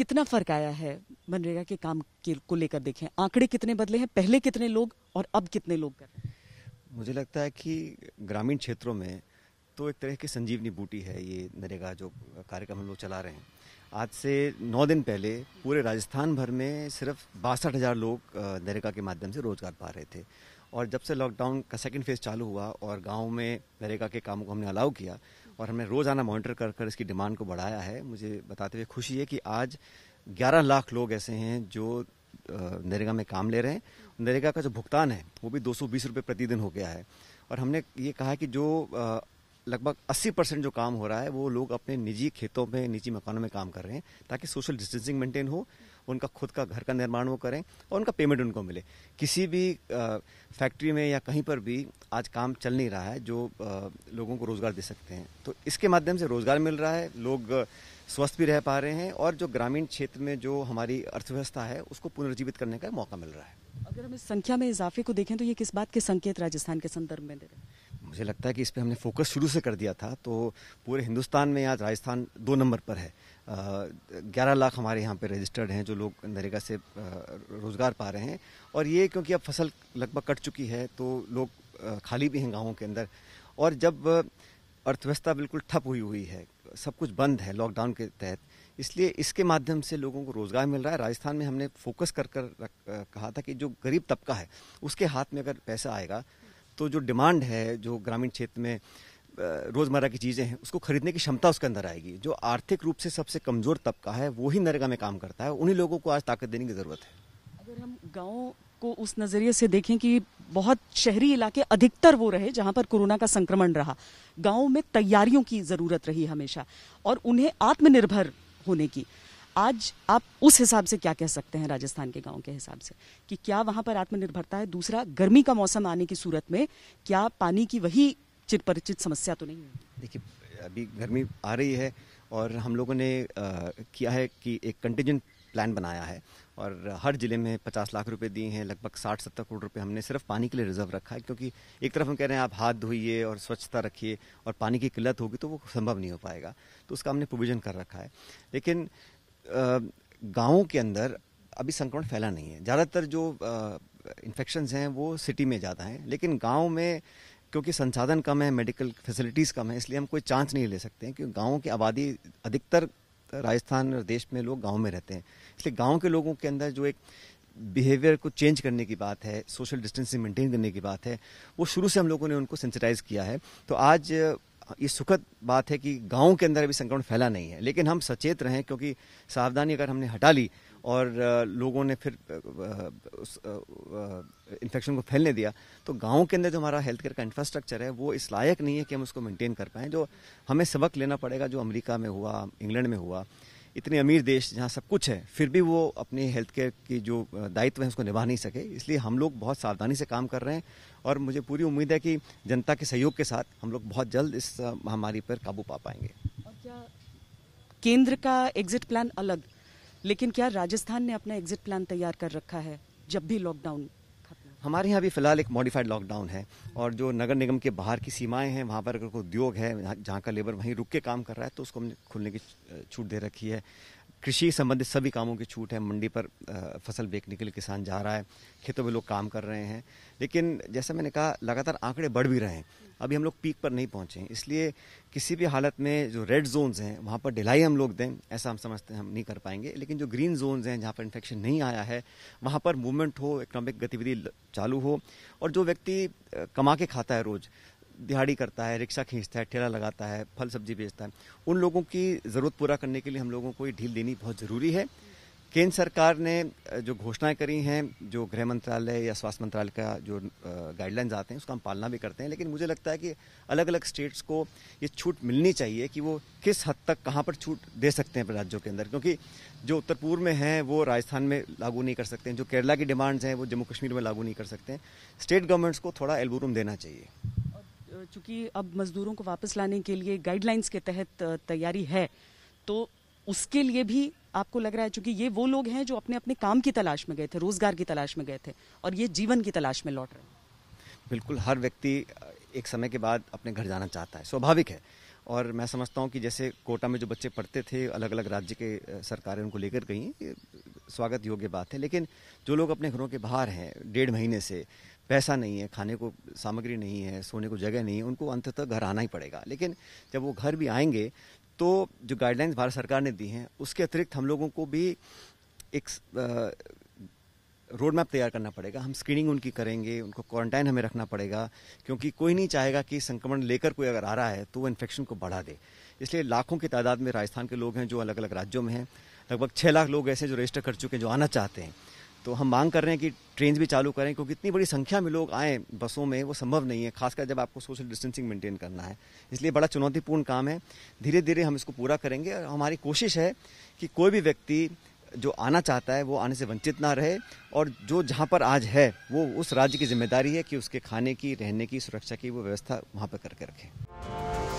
कितना फर्क आया है मनरेगा के काम के, को लेकर देखें आंकड़े कितने बदले हैं पहले कितने लोग और अब कितने लोग कर रहे हैं मुझे लगता है कि ग्रामीण क्षेत्रों में तो एक तरह की संजीवनी बूटी है ये नरेगा जो कार्यक्रम हम लोग चला रहे हैं आज से नौ दिन पहले पूरे राजस्थान भर में सिर्फ बासठ हज़ार लोग नरेगा के माध्यम से रोज़गार पा रहे थे और जब से लॉकडाउन का सेकेंड फेज़ चालू हुआ और गाँव में नरेगा के कामों को हमने अलाउ किया और हमने रोज़ाना मॉनिटर कर कर इसकी डिमांड को बढ़ाया है मुझे बताते हुए खुशी है कि आज 11 लाख लोग ऐसे हैं जो नरेगा में काम ले रहे हैं नरेगा का जो भुगतान है वो भी दो सौ प्रतिदिन हो गया है और हमने ये कहा कि जो लगभग 80 परसेंट जो काम हो रहा है वो लोग अपने निजी खेतों में निजी मकानों में काम कर रहे हैं ताकि सोशल डिस्टेंसिंग मेंटेन हो उनका खुद का घर का निर्माण वो करें और उनका पेमेंट उनको मिले किसी भी फैक्ट्री में या कहीं पर भी आज काम चल नहीं रहा है जो लोगों को रोज़गार दे सकते हैं तो इसके माध्यम से रोज़गार मिल रहा है लोग स्वस्थ भी रह पा रहे हैं और जो ग्रामीण क्षेत्र में जो हमारी अर्थव्यवस्था है उसको पुनर्जीवित करने का मौका मिल रहा है अगर हम इस संख्या में इजाफे को देखें तो ये किस बात के संकेत राजस्थान के संदर्भ में दे रहे हैं मुझे लगता है कि इस पर हमने फोकस शुरू से कर दिया था तो पूरे हिंदुस्तान में आज राजस्थान दो नंबर पर है ग्यारह लाख हमारे यहाँ पे रजिस्टर्ड हैं जो लोग नरेगा से रोज़गार पा रहे हैं और ये क्योंकि अब फसल लगभग कट चुकी है तो लोग खाली भी हैं गाँवों के अंदर और जब अर्थव्यवस्था बिल्कुल ठप हुई हुई है सब कुछ बंद है लॉकडाउन के तहत इसलिए इसके माध्यम से लोगों को रोज़गार मिल रहा है राजस्थान में हमने फोकस कर कर कहा था कि जो गरीब तबका है उसके हाथ में अगर पैसा आएगा तो जो डिमांड है जो ग्रामीण क्षेत्र में रोज़मर्रा की चीज़ें हैं उसको खरीदने की क्षमता उसके अंदर आएगी जो आर्थिक रूप से सबसे कमज़ोर तबका है वो ही नरेगा में काम करता है उन्हीं लोगों को आज ताकत देने की ज़रूरत है अगर हम गाँव को उस नज़रिए से देखें कि बहुत शहरी इलाके अधिकतर वो रहे जहां पर कोरोना का संक्रमण रहा गाँव में तैयारियों की ज़रूरत रही हमेशा और उन्हें आत्मनिर्भर होने की आज आप उस हिसाब से क्या कह सकते हैं राजस्थान के गाँव के हिसाब से कि क्या वहाँ पर आत्मनिर्भरता है दूसरा गर्मी का मौसम आने की सूरत में क्या पानी की वही चिरपरिचित समस्या तो नहीं है देखिए अभी गर्मी आ रही है और हम लोगों ने किया है कि एक कंटिजेंट प्लान बनाया है और हर ज़िले में पचास लाख रुपए दिए हैं लगभग साठ सत्तर करोड़ रुपए हमने सिर्फ पानी के लिए रिजर्व रखा है क्योंकि एक तरफ हम कह रहे हैं आप हाथ धोइए और स्वच्छता रखिए और पानी की किल्लत होगी तो वो संभव नहीं हो पाएगा तो उसका हमने प्रोविज़न कर रखा है लेकिन गाँवों के अंदर अभी संक्रमण फैला नहीं है ज़्यादातर जो इन्फेक्शन हैं वो सिटी में ज़्यादा हैं लेकिन गाँव में क्योंकि संसाधन कम है मेडिकल फैसिलिटीज़ कम है इसलिए हम कोई चांस नहीं ले सकते हैं क्योंकि गाँव की आबादी अधिकतर राजस्थान और देश में लोग गाँव में रहते हैं इसलिए गाँव के लोगों के अंदर जो एक बिहेवियर को चेंज करने की बात है सोशल डिस्टेंसिंग मेंटेन करने की बात है वो शुरू से हम लोगों ने उनको सेंसिटाइज किया है तो आज ये सुखद बात है कि गाँव के अंदर अभी संक्रमण फैला नहीं है लेकिन हम सचेत रहें क्योंकि सावधानी अगर हमने हटा ली और लोगों ने फिर इन्फेक्शन को फैलने दिया तो गाँव के अंदर जो हमारा हेल्थ केयर का इंफ्रास्ट्रक्चर है वो इस लायक नहीं है कि हम उसको मेंटेन कर पाएँ जो हमें सबक लेना पड़ेगा जो अमेरिका में हुआ इंग्लैंड में हुआ इतने अमीर देश जहाँ सब कुछ है फिर भी वो अपने हेल्थ केयर की जो दायित्व है उसको निभा नहीं सके इसलिए हम लोग बहुत सावधानी से काम कर रहे हैं और मुझे पूरी उम्मीद है कि जनता के सहयोग के साथ हम लोग बहुत जल्द इस महामारी पर काबू पा पाएंगे और क्या केंद्र का एग्जिट प्लान अलग लेकिन क्या राजस्थान ने अपना एग्जिट प्लान तैयार कर रखा है जब भी लॉकडाउन हमारे यहाँ भी फिलहाल एक मॉडिफाइड लॉकडाउन है और जो नगर निगम के बाहर की सीमाएं हैं वहाँ पर अगर कोई उद्योग है जहाँ का लेबर वहीं रुक के काम कर रहा है तो उसको हमने खुलने की छूट दे रखी है कृषि संबंधित सभी कामों की छूट है मंडी पर फसल बेचने के लिए किसान जा रहा है खेतों में लोग काम कर रहे हैं लेकिन जैसा मैंने कहा लगातार आंकड़े बढ़ भी रहे हैं अभी हम लोग पीक पर नहीं पहुंचे हैं इसलिए किसी भी हालत में जो रेड जोन्स हैं वहाँ पर ढिलाई हम लोग दें ऐसा हम समझते हैं हम नहीं कर पाएंगे लेकिन जो ग्रीन जोन्स हैं जहाँ पर इन्फेक्शन नहीं आया है वहाँ पर मूवमेंट हो इकोनॉमिक गतिविधि चालू हो और जो व्यक्ति कमा के खाता है रोज़ दिहाड़ी करता है रिक्शा खींचता है ठेला लगाता है फल सब्जी बेचता है उन लोगों की ज़रूरत पूरा करने के लिए हम लोगों को ये ढील देनी बहुत ज़रूरी है केंद्र सरकार ने जो घोषणाएं करी हैं जो गृह मंत्रालय या स्वास्थ्य मंत्रालय का जो गाइडलाइंस आते हैं उसका हम पालना भी करते हैं लेकिन मुझे लगता है कि अलग अलग स्टेट्स को ये छूट मिलनी चाहिए कि वो किस हद तक कहाँ पर छूट दे सकते हैं राज्यों के अंदर क्योंकि जो उत्तर पूर्व में हैं वो राजस्थान में लागू नहीं कर सकते हैं जो केरला की डिमांड्स हैं वो जम्मू कश्मीर में लागू नहीं कर सकते हैं स्टेट गवर्नमेंट्स को थोड़ा एल्बोरूम देना चाहिए चूंकि अब मजदूरों को वापस लाने के लिए गाइडलाइंस के तहत तैयारी है तो उसके लिए भी आपको लग रहा है चूंकि ये वो लोग हैं जो अपने अपने काम की तलाश में गए थे रोजगार की तलाश में गए थे और ये जीवन की तलाश में लौट रहे हैं बिल्कुल हर व्यक्ति एक समय के बाद अपने घर जाना चाहता है स्वाभाविक है और मैं समझता हूँ कि जैसे कोटा में जो बच्चे पढ़ते थे अलग अलग राज्य के सरकारें उनको लेकर गई स्वागत योग्य बात है लेकिन जो लोग अपने घरों के बाहर हैं डेढ़ महीने से पैसा नहीं है खाने को सामग्री नहीं है सोने को जगह नहीं है उनको अंततः घर आना ही पड़ेगा लेकिन जब वो घर भी आएंगे तो जो गाइडलाइंस भारत सरकार ने दी हैं उसके अतिरिक्त हम लोगों को भी एक रोड मैप तैयार करना पड़ेगा हम स्क्रीनिंग उनकी करेंगे उनको क्वारंटाइन हमें रखना पड़ेगा क्योंकि कोई नहीं चाहेगा कि संक्रमण लेकर कोई अगर आ रहा है तो वो इन्फेक्शन को बढ़ा दे इसलिए लाखों की तादाद में राजस्थान के लोग हैं जो अलग अलग राज्यों में हैं लगभग छः लाख लोग ऐसे जो रजिस्टर कर चुके हैं जो आना चाहते हैं तो हम मांग कर रहे हैं कि ट्रेन भी चालू करें क्योंकि इतनी बड़ी संख्या में लोग आएँ बसों में वो संभव नहीं है खासकर जब आपको सोशल डिस्टेंसिंग मेंटेन करना है इसलिए बड़ा चुनौतीपूर्ण काम है धीरे धीरे हम इसको पूरा करेंगे और हमारी कोशिश है कि कोई भी व्यक्ति जो आना चाहता है वो आने से वंचित ना रहे और जो जहाँ पर आज है वो उस राज्य की जिम्मेदारी है कि उसके खाने की रहने की सुरक्षा की वो व्यवस्था वहाँ पर करके रखें